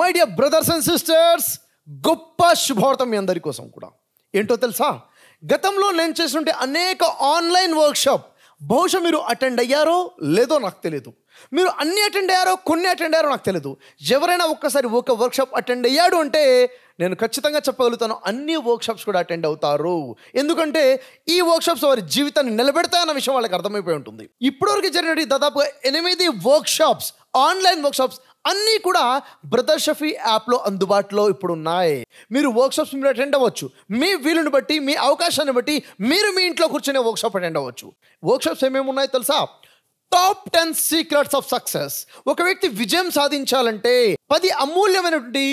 my dear brothers and sisters గొప్ప శుభార్థం మీ అందరి కోసం కూడా ఏంటో తెలుసా గతంలో నేను చేస్తుంటే అనేక ఆన్లైన్ వర్క్షాప్ బహుశా మీరు అటెండ్ అయ్యారో లేదో నాకు తెలియదు మీరు అన్ని అటెండ్ అయ్యారో కొన్ని అటెండ్ అయ్యారో నాకు తెలియదు ఎవరైనా ఒక్కసారి ఒక వర్క్షాప్ అటెండ్ అయ్యాడు అంటే నేను ఖచ్చితంగా చెప్పగలుగుతాను అన్ని వర్క్షాప్స్ కూడా అటెండ్ అవుతారు ఎందుకంటే ఈ వర్క్షాప్స్ వారి జీవితాన్ని నిలబెడతాయన్న విషయం వాళ్ళకి అర్థమైపోయి ఉంటుంది ఇప్పటివరకు జరిగినటువంటి దాదాపుగా ఎనిమిది వర్క్షాప్స్ ఆన్లైన్ వర్క్షాప్స్ అన్నీ కూడా బ్రదర్ షఫీ యాప్లో అందుబాటులో ఇప్పుడు ఉన్నాయి మీరు వర్క్షాప్స్ మీరు అటెండ్ అవ్వచ్చు మీ వీలుని బట్టి మీ అవకాశాన్ని బట్టి మీరు మీ ఇంట్లో కూర్చొని వర్క్షాప్ అటెండ్ అవ్వచ్చు వర్క్షాప్స్ ఏమేమి ఉన్నాయో తెలుసా top ten secrets of success ఒక వ్యక్తి విజయం సాధించాలంటే పది అమూల్యమైనటువంటి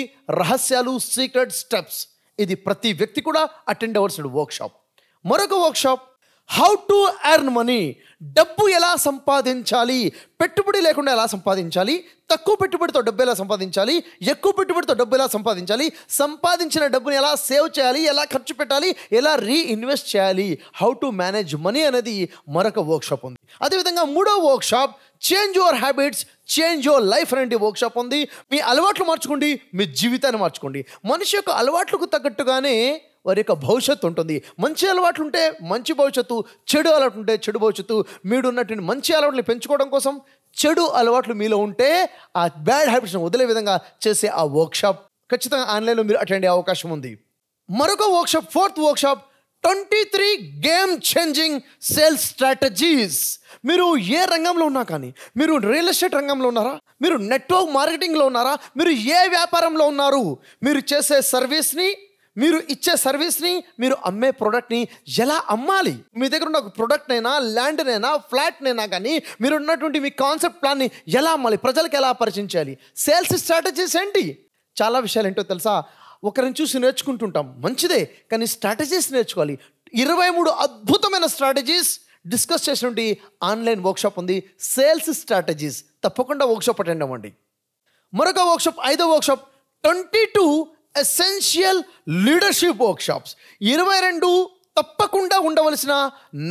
రహస్యాలు సీక్రెట్ స్టెప్స్ ఇది ప్రతి వ్యక్తి కూడా అటెండ్ అవ్వాల్సిన వర్క్షాప్ మరొక workshop how to earn money డబ్బు ఎలా సంపాదించాలి పెట్టుబడి లేకుండా ఎలా సంపాదించాలి తక్కువ పెట్టుబడితో డబ్బు ఎలా సంపాదించాలి ఎక్కువ పెట్టుబడితో డబ్బు ఎలా సంపాదించాలి సంపాదించిన డబ్బుని ఎలా సేవ్ చేయాలి ఎలా ఖర్చు పెట్టాలి ఎలా రీఇన్వెస్ట్ చేయాలి హౌ టు మేనేజ్ మనీ అనేది మరొక వర్క్షాప్ ఉంది అదేవిధంగా మూడో workshop change your habits change your life అనేది వర్క్షాప్ ఉంది మీ అలవాట్లు మార్చుకోండి మీ జీవితాన్ని మార్చుకోండి మనిషి యొక్క అలవాట్లకు తగ్గట్టుగానే వారి యొక్క భవిష్యత్తు ఉంటుంది మంచి అలవాట్లు ఉంటే మంచి భవిష్యత్తు చెడు అలవాటు ఉంటే చెడు భవిష్యత్తు మీడున్నటువంటి మంచి అలవాట్లు పెంచుకోవడం కోసం చెడు అలవాట్లు మీలో ఉంటే ఆ బ్యాడ్ హ్యాబిట్స్ని వదిలే విధంగా చేసే ఆ వర్క్షాప్ ఖచ్చితంగా ఆన్లైన్లో మీరు అటెండ్ అయ్యే అవకాశం ఉంది మరొక workshop fourth workshop twenty three game changing sales strategies మీరు ఏ రంగంలో ఉన్నా కానీ మీరు రియల్ ఎస్టేట్ రంగంలో ఉన్నారా మీరు నెట్వర్క్ మార్కెటింగ్లో ఉన్నారా మీరు ఏ వ్యాపారంలో ఉన్నారు మీరు చేసే సర్వీస్ని మీరు ఇచ్చే సర్వీస్ని మీరు అమ్మే ప్రోడక్ట్ని ఎలా అమ్మాలి మీ దగ్గర ఉన్న ఒక ప్రోడక్ట్నైనా ల్యాండ్నైనా ఫ్లాట్నైనా కానీ మీరు ఉన్నటువంటి మీ కాన్సెప్ట్ ప్లాన్ని ఎలా అమ్మాలి ప్రజలకు ఎలా పరిచయం చేయాలి సేల్స్ స్ట్రాటజీస్ ఏంటి చాలా విషయాలు ఏంటో తెలుసా ఒకరిని చూసి నేర్చుకుంటుంటాం మంచిదే కానీ స్ట్రాటజీస్ నేర్చుకోవాలి ఇరవై మూడు అద్భుతమైన స్ట్రాటజీస్ డిస్కస్ చేసినటువంటి ఆన్లైన్ వర్క్షాప్ ఉంది సేల్స్ స్ట్రాటజీస్ తప్పకుండా వర్క్షాప్ అటెండ్ అవ్వండి మరొక వర్క్షాప్ ఐదో వర్క్షాప్ twenty two essential leadership workshops ఇరవై రెండు తప్పకుండా ఉండవలసిన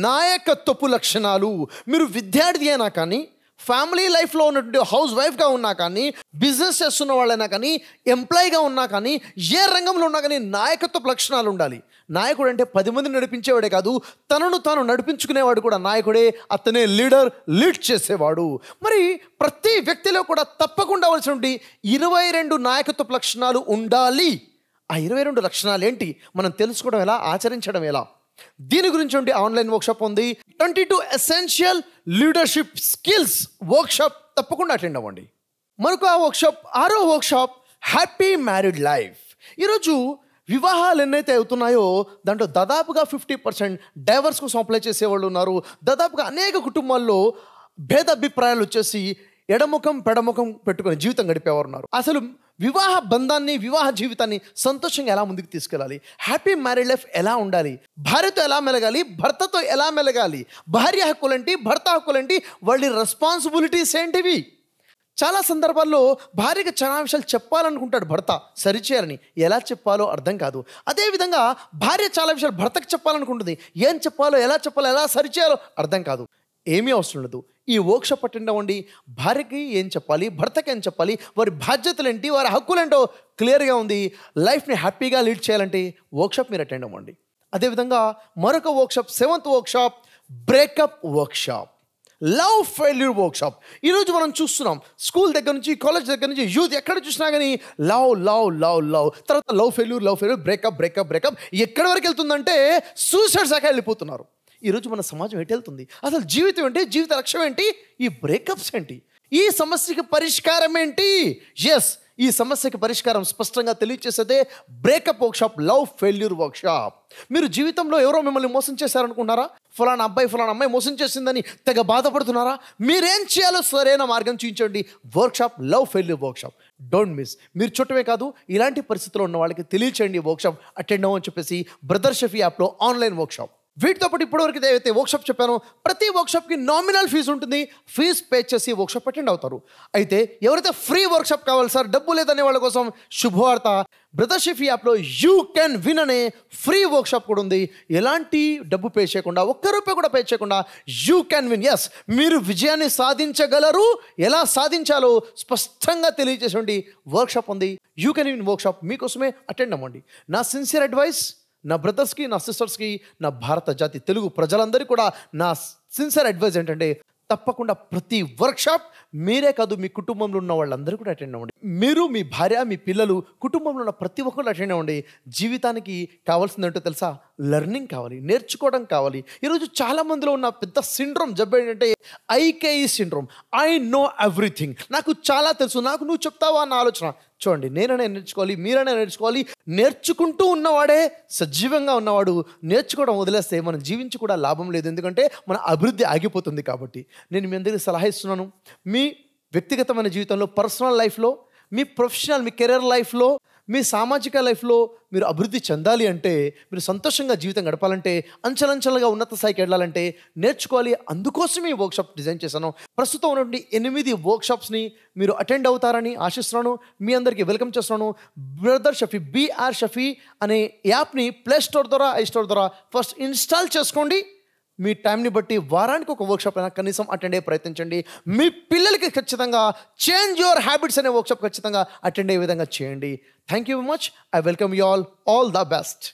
నాయకత్వపు లక్షణాలు మీరు విద్యార్థి అయినా కానీ ఫ్యామిలీ లైఫ్లో ఉన్నటువంటి హౌస్ వైఫ్గా ఉన్నా కానీ బిజినెస్ చేస్తున్న వాళ్ళైనా కానీ ఎంప్లాయీగా ఉన్నా కానీ ఏ రంగంలో ఉన్నా కానీ నాయకత్వ లక్షణాలు ఉండాలి నాయకుడు అంటే పది మంది నడిపించేవాడే కాదు తనను తాను నడిపించుకునేవాడు కూడా నాయకుడే అతనే లీడర్ లీడ్ చేసేవాడు మరి ప్రతి వ్యక్తిలో కూడా తప్పకుండా అవలసినటువంటి ఇరవై రెండు నాయకత్వ లక్షణాలు ఉండాలి ఆ ఇరవై రెండు లక్షణాలు ఏంటి మనం తెలుసుకోవడం ఎలా ఆచరించడం ఎలా దీని గురించి ఉండి ఆన్లైన్ వర్క్షాప్ ఉంది twenty two essential leadership skills workshop తప్పకుండా అటెండ్ అవ్వండి మరొక వర్క్షాప్ ఆరో వర్క్షాప్ హ్యాపీ మ్యారీడ్ లైఫ్ ఈరోజు వివాహాలు ఎన్నైతే అవుతున్నాయో దాంట్లో దాదాపుగా ఫిఫ్టీ పర్సెంట్ డైవర్స్ కోసం అప్లై చేసేవాళ్ళు ఉన్నారు దాదాపుగా అనేక కుటుంబాల్లో భేదాభిప్రాయాలు వచ్చేసి ఎడముఖం పెడముఖం పెట్టుకుని జీవితం గడిపేవారు ఉన్నారు అసలు వివాహ బంధాన్ని వివాహ జీవితాన్ని సంతోషంగా ఎలా ముందుకు తీసుకెళ్ళాలి హ్యాపీ మ్యారీడ్ లైఫ్ ఎలా ఉండాలి భార్యతో ఎలా మెలగాలి భర్తతో ఎలా మెలగాలి భార్య ఏంటి భర్త ఏంటి వాళ్ళ రెస్పాన్సిబిలిటీస్ ఏంటివి చాలా సందర్భాల్లో భార్యకు చాలా విషయాలు చెప్పాలనుకుంటాడు భర్త సరిచేయాలని ఎలా చెప్పాలో అర్థం కాదు అదేవిధంగా భార్య చాలా విషయాలు భర్తకు చెప్పాలనుకుంటుంది ఏం చెప్పాలో ఎలా చెప్పాలో ఎలా సరిచేయాలో అర్థం కాదు ఏమీ అవసరం లేదు ఈ వర్క్షాప్ అటెండ్ అవ్వండి భార్యకి ఏం చెప్పాలి భర్తకి ఏం చెప్పాలి వారి బాధ్యతలు ఏంటి వారి హక్కులు ఏంటో క్లియర్గా ఉంది లైఫ్ని హ్యాపీగా లీడ్ చేయాలంటే వర్క్షాప్ మీరు అటెండ్ అవ్వండి అదేవిధంగా మరొక workshop seventh workshop breakup workshop love failure workshop ఈరోజు మనం చూస్తున్నాం స్కూల్ దగ్గర నుంచి కాలేజ్ దగ్గర నుంచి యూత్ ఎక్కడ చూసినా కానీ లవ్ లవ్ లవ్ లవ్ తర్వాత love failure love failure breakup breakup breakup ఎక్కడి వరకు వెళ్తుందంటే సూసైడ్ దాకా వెళ్ళిపోతున్నారు ఈరోజు మన సమాజం ఎటు వెళ్తుంది అసలు జీవితం ఏంటి జీవిత లక్ష్యం ఏంటి ఈ బ్రేకప్స్ ఏంటి ఈ సమస్యకి పరిష్కారం ఏంటి ఎస్ ఈ సమస్యకి పరిష్కారం స్పష్టంగా తెలియచేసేదే breakup workshop love failure workshop మీరు జీవితంలో ఎవరో మిమ్మల్ని మోసం చేశారనుకున్నారా ఫలానా అబ్బాయి ఫలానా అమ్మాయి మోసం చేసిందని తెగ బాధపడుతున్నారా మీరేం చేయాలో సరైన మార్గం చూపించండి workshop love failure workshop don't miss మీరు చుట్టమే కాదు ఇలాంటి పరిస్థితుల్లో ఉన్న వాళ్ళకి తెలియచేయండి వర్క్షాప్ అటెండ్ అవ్వని చెప్పేసి బ్రదర్ షఫీ యాప్లో ఆన్లైన్ వర్క్షాప్ వీటితో పాటు ఇప్పటివరకు ఏదైతే వర్క్షాప్ చెప్పానో ప్రతి వర్క్షాప్కి నామినల్ ఫీజు ఉంటుంది ఫీజ్ పే చేసి వర్క్షాప్ అటెండ్ అవుతారు అయితే ఎవరైతే ఫ్రీ వర్క్షాప్ కావాలి సార్ డబ్బు లేదనే వాళ్ళ కోసం శుభవార్త బ్రదర్షిప్ యాప్లో యూ కెన్ విన్ అనే ఫ్రీ వర్క్షాప్ కూడా ఉంది ఎలాంటి డబ్బు పే చేయకుండా ఒక్క రూపాయి కూడా పే చేయకుండా యూ కెన్ విన్ ఎస్ మీరు విజయాన్ని సాధించగలరు ఎలా సాధించాలో స్పష్టంగా తెలియజేసేటువంటి వర్క్షాప్ ఉంది యూ కెన్ విన్ వర్క్షాప్ మీకోసమే అటెండ్ అవ్వండి నా సిన్సియర్ అడ్వైస్ నా బ్రదర్స్కి నా సిస్టర్స్కి నా భారత జాతి తెలుగు ప్రజలందరికీ కూడా నా సిన్సియర్ అడ్వైజ్ ఏంటంటే తప్పకుండా ప్రతి వర్క్షాప్ మీరే కాదు మీ కుటుంబంలో ఉన్న వాళ్ళందరూ కూడా అటెండ్ అవ్వండి మీరు మీ భార్య మీ పిల్లలు కుటుంబంలో ఉన్న ప్రతి ఒక్కరు అటెండ్ అవ్వండి జీవితానికి కావాల్సింది ఏంటో తెలుసా లెర్నింగ్ కావాలి నేర్చుకోవడం కావాలి ఈరోజు చాలా మందిలో ఉన్న పెద్ద సిండ్రోమ్ జబ్బు ఏంటంటే IKE syndrome I know everything నాకు చాలా తెలుసు నాకు నువ్వు చెప్తావా అన్న ఆలోచన చూడండి నేననే నేర్చుకోవాలి మీరనే నేర్చుకోవాలి నేర్చుకుంటూ ఉన్నవాడే సజీవంగా ఉన్నవాడు నేర్చుకోవడం వదిలేస్తే మనం జీవించి కూడా లాభం లేదు ఎందుకంటే మన అభివృద్ధి ఆగిపోతుంది కాబట్టి నేను మీ అందరికీ సలహా ఇస్తున్నాను మీ వ్యక్తిగతమైన జీవితంలో పర్సనల్ లైఫ్లో మీ ప్రొఫెషనల్ మీ కెరీర్ లైఫ్లో మీ సామాజిక లైఫ్లో మీరు అభివృద్ధి చెందాలి అంటే మీరు సంతోషంగా జీవితం గడపాలంటే అంచలంచలుగా ఉన్నత స్థాయికి వెళ్ళాలంటే నేర్చుకోవాలి అందుకోసం ఈ వర్క్షాప్ డిజైన్ చేశాను ప్రస్తుతం ఉన్నటువంటి ఎనిమిది వర్క్షాప్స్ని మీరు అటెండ్ అవుతారని ఆశిస్తున్నాను మీ అందరికీ వెల్కమ్ చేస్తున్నాను బ్రదర్ షఫీ బీఆర్ షఫీ అనే యాప్ని ప్లే స్టోర్ ద్వారా ఐ స్టోర్ ద్వారా ఫస్ట్ ఇన్స్టాల్ చేసుకోండి మీ టైంని బట్టి వారానికి ఒక వర్క్షాప్ అయినా కనీసం అటెండ్ అయ్యే ప్రయత్నించండి మీ పిల్లలకి ఖచ్చితంగా చేంజ్ యువర్ హ్యాబిట్స్ అనే వర్క్షాప్ ఖచ్చితంగా అటెండ్ అయ్యే విధంగా చేయండి thank you very much I welcome you all all the best